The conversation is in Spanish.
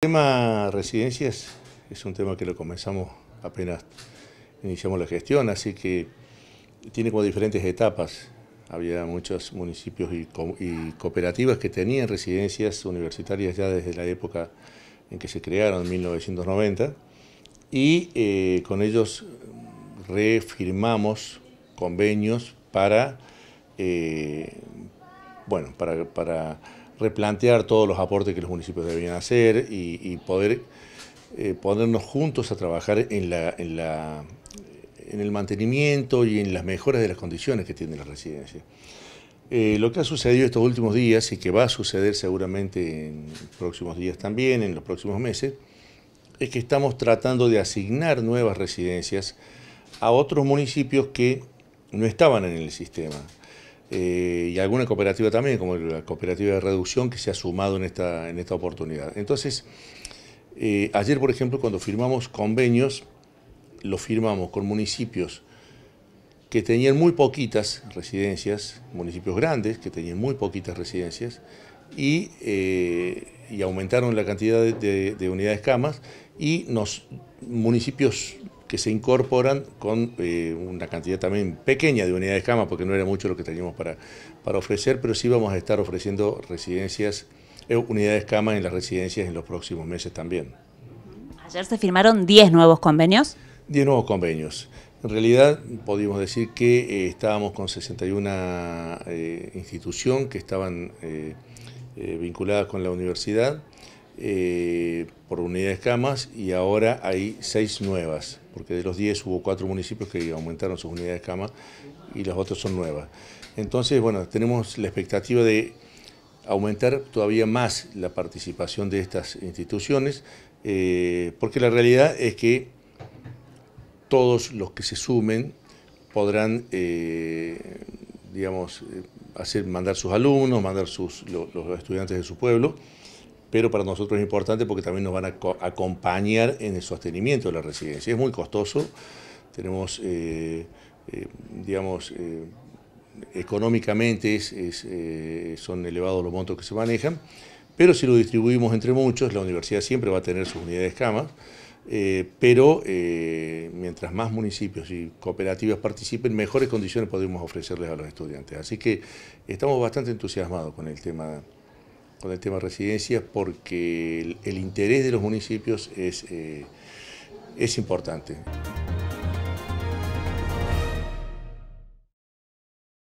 El tema residencias es un tema que lo comenzamos apenas iniciamos la gestión, así que tiene como diferentes etapas. Había muchos municipios y, cooperativas que tenían residencias universitarias ya desde la época en que se crearon, 1990, y eh, con ellos refirmamos convenios para, eh, bueno, para replantear todos los aportes que los municipios debían hacer y, poder eh, ponernos juntos a trabajar en, la, la, en, el mantenimiento y en las mejoras de las condiciones que tienen la residencias. Eh, lo que ha sucedido estos últimos días y que va a suceder seguramente en próximos días también, en los próximos meses, es que estamos tratando de asignar nuevas residencias a otros municipios que no estaban en el sistema. Eh, y alguna cooperativa también, como la cooperativa de reducción que se ha sumado en esta, en esta oportunidad. Entonces, eh, ayer, por ejemplo, cuando firmamos convenios, lo firmamos con municipios que tenían muy poquitas residencias, municipios grandes que tenían muy poquitas residencias, y, eh, aumentaron la cantidad de, unidades camas, y nos, municipios que se incorporan con eh, una cantidad también pequeña de unidades cama, porque no era mucho lo que teníamos para, para ofrecer, pero sí vamos a estar ofreciendo residencias, eh, unidades cama en las residencias en los próximos meses también. Ayer se firmaron 10 nuevos convenios. 10 nuevos convenios. En realidad, podíamos decir que eh, estábamos con 61 institución que estaban vinculadas con la universidad eh, por unidades de escamas y ahora hay seis nuevas, porque de los diez hubo cuatro municipios que aumentaron sus unidades de camas y las otras son nuevas. Entonces, bueno, tenemos la expectativa de aumentar todavía más la participación de estas instituciones, eh, porque la realidad es que todos los que se sumen podrán, eh, digamos, hacer, mandar sus alumnos, mandar los estudiantes de su pueblo, pero para nosotros es importante porque también nos van a acompañar en el sostenimiento de la residencia. Es muy costoso, tenemos, eh, eh, digamos, eh, económicamente son elevados los montos que se manejan, pero si lo distribuimos entre muchos, la universidad siempre va a tener sus unidades camas, pero mientras más municipios y cooperativas participen, mejores condiciones podemos ofrecerles a los estudiantes. Así que estamos bastante entusiasmados con el tema con el tema de residencias porque el, interés de los municipios es eh, importante.